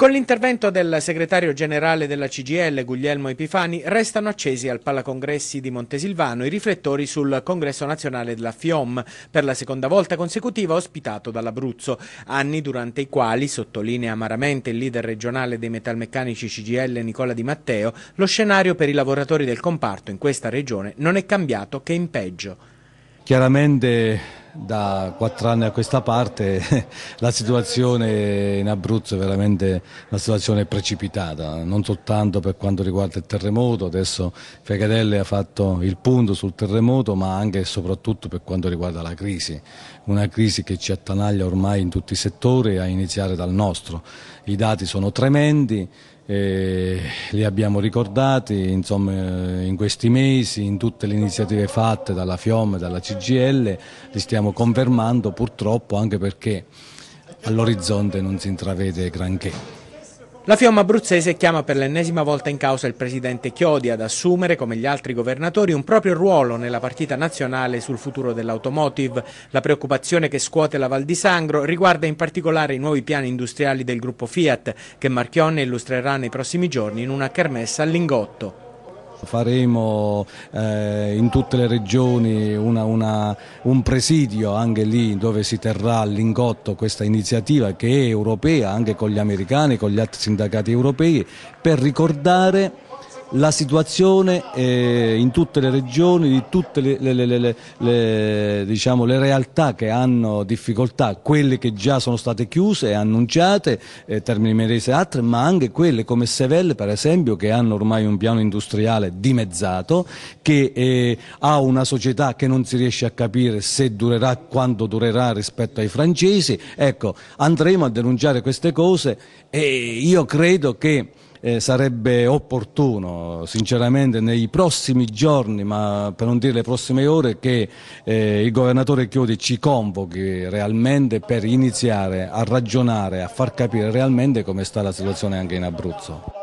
Con l'intervento del segretario generale della CGL Guglielmo Epifani restano accesi al Palacongressi di Montesilvano i riflettori sul congresso nazionale della FIOM, per la seconda volta consecutiva ospitato dall'Abruzzo, anni durante i quali, sottolinea amaramente il leader regionale dei metalmeccanici CGL Nicola Di Matteo, lo scenario per i lavoratori del comparto in questa regione non è cambiato che in peggio. Chiaramente da quattro anni a questa parte la situazione in Abruzzo è veramente una situazione precipitata, non soltanto per quanto riguarda il terremoto, adesso Fegadelli ha fatto il punto sul terremoto, ma anche e soprattutto per quanto riguarda la crisi, una crisi che ci attanaglia ormai in tutti i settori, a iniziare dal nostro. I dati sono tremendi, eh, li abbiamo ricordati insomma, in questi mesi, in tutte le iniziative fatte dalla FIOM, e dalla CGL, li stiamo confermando purtroppo anche perché all'orizzonte non si intravede granché. La fiamma abruzzese chiama per l'ennesima volta in causa il presidente Chiodi ad assumere, come gli altri governatori, un proprio ruolo nella partita nazionale sul futuro dell'automotive. La preoccupazione che scuote la Val di Sangro riguarda in particolare i nuovi piani industriali del gruppo Fiat, che Marchionne illustrerà nei prossimi giorni in una kermessa all'ingotto. Faremo eh, in tutte le regioni una, una, un presidio anche lì dove si terrà all'ingotto questa iniziativa che è europea anche con gli americani, con gli altri sindacati europei per ricordare la situazione eh, in tutte le regioni, di tutte le, le, le, diciamo, le, realtà che hanno difficoltà, quelle che già sono state chiuse e annunciate, eh, Termini Merese e altre, ma anche quelle come Sevelle per esempio che hanno ormai un piano industriale dimezzato, che eh, ha una società che non si riesce a capire se durerà, quanto durerà rispetto ai francesi. Ecco, andremo a denunciare queste cose e io credo che eh, sarebbe opportuno sinceramente nei prossimi giorni, ma per non dire le prossime ore, che eh, il governatore Chiodi ci convochi realmente per iniziare a ragionare, a far capire realmente come sta la situazione anche in Abruzzo.